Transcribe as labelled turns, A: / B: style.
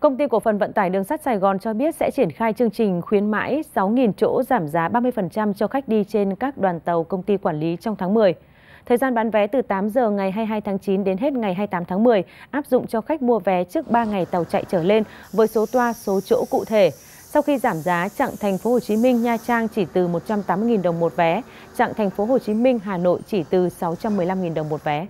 A: Công ty cổ phần vận tải đường sắt Sài Gòn cho biết sẽ triển khai chương trình khuyến mãi 6.000 chỗ giảm giá 30% cho khách đi trên các đoàn tàu công ty quản lý trong tháng 10. Thời gian bán vé từ 8 giờ ngày 22 tháng 9 đến hết ngày 28 tháng 10 áp dụng cho khách mua vé trước 3 ngày tàu chạy trở lên với số toa, số chỗ cụ thể. Sau khi giảm giá, chặng thành phố Hồ Chí Minh Nha Trang chỉ từ 180.000 đồng một vé, chặng thành phố Hồ Chí Minh Hà Nội chỉ từ 615.000 đồng một vé.